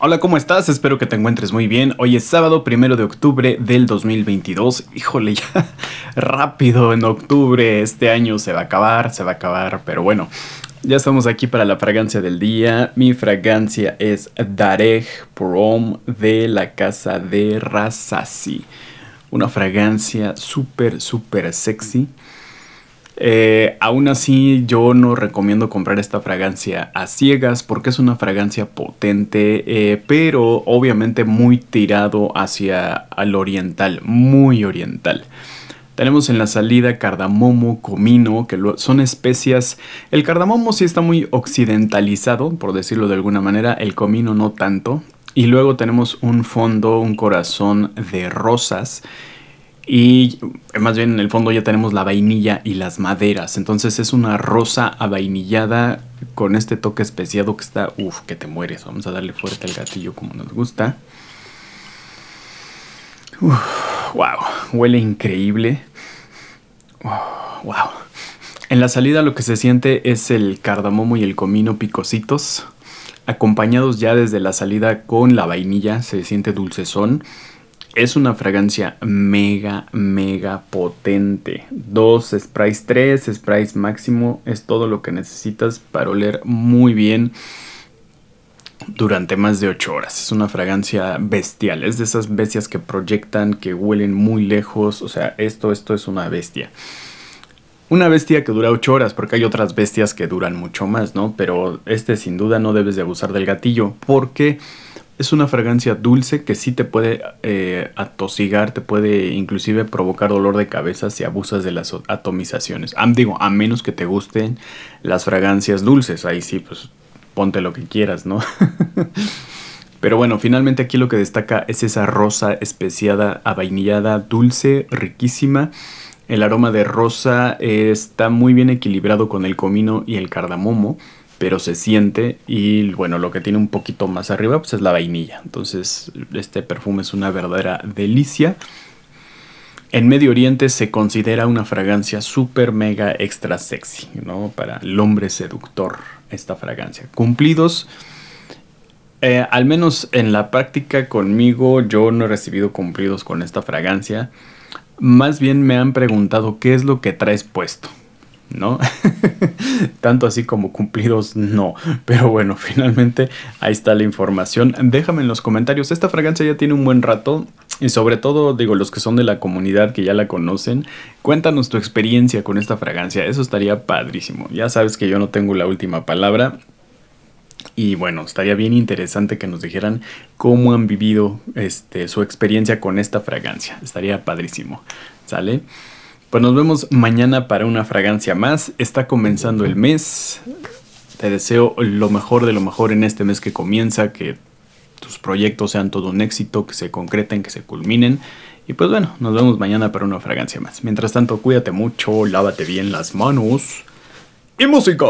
Hola, ¿cómo estás? Espero que te encuentres muy bien. Hoy es sábado primero de octubre del 2022. Híjole, ya rápido en octubre. Este año se va a acabar, se va a acabar, pero bueno. Ya estamos aquí para la fragancia del día. Mi fragancia es Darej Prom de la casa de Rasasi. Una fragancia súper, súper sexy. Eh, aún así, yo no recomiendo comprar esta fragancia a ciegas porque es una fragancia potente, eh, pero obviamente muy tirado hacia al oriental, muy oriental. Tenemos en la salida cardamomo, comino, que son especias. El cardamomo sí está muy occidentalizado, por decirlo de alguna manera, el comino no tanto. Y luego tenemos un fondo, un corazón de rosas y más bien en el fondo ya tenemos la vainilla y las maderas. Entonces es una rosa avainillada con este toque especiado que está... Uf, que te mueres. Vamos a darle fuerte al gatillo como nos gusta. Uf, wow, huele increíble. wow. En la salida lo que se siente es el cardamomo y el comino picositos. Acompañados ya desde la salida con la vainilla, se siente dulcezón. Es una fragancia mega, mega potente. Dos sprays, tres sprays máximo. Es todo lo que necesitas para oler muy bien durante más de 8 horas. Es una fragancia bestial. Es de esas bestias que proyectan, que huelen muy lejos. O sea, esto, esto es una bestia. Una bestia que dura 8 horas, porque hay otras bestias que duran mucho más, ¿no? Pero este sin duda no debes de abusar del gatillo, porque... Es una fragancia dulce que sí te puede eh, atosigar, te puede inclusive provocar dolor de cabeza si abusas de las atomizaciones. digo, a menos que te gusten las fragancias dulces, ahí sí, pues ponte lo que quieras, ¿no? Pero bueno, finalmente aquí lo que destaca es esa rosa especiada, avainillada, dulce, riquísima. El aroma de rosa está muy bien equilibrado con el comino y el cardamomo pero se siente y bueno, lo que tiene un poquito más arriba pues es la vainilla. Entonces este perfume es una verdadera delicia. En Medio Oriente se considera una fragancia super mega extra sexy, ¿no? Para el hombre seductor esta fragancia. Cumplidos, eh, al menos en la práctica conmigo yo no he recibido cumplidos con esta fragancia. Más bien me han preguntado qué es lo que traes puesto. ¿no? Tanto así como cumplidos, no. Pero bueno, finalmente ahí está la información. Déjame en los comentarios. Esta fragancia ya tiene un buen rato. Y sobre todo, digo, los que son de la comunidad que ya la conocen, cuéntanos tu experiencia con esta fragancia. Eso estaría padrísimo. Ya sabes que yo no tengo la última palabra. Y bueno, estaría bien interesante que nos dijeran cómo han vivido este, su experiencia con esta fragancia. Estaría padrísimo. ¿Sale? Pues nos vemos mañana para una fragancia más. Está comenzando el mes. Te deseo lo mejor de lo mejor en este mes que comienza, que tus proyectos sean todo un éxito, que se concreten, que se culminen. Y pues bueno, nos vemos mañana para una fragancia más. Mientras tanto, cuídate mucho, lávate bien las manos y música.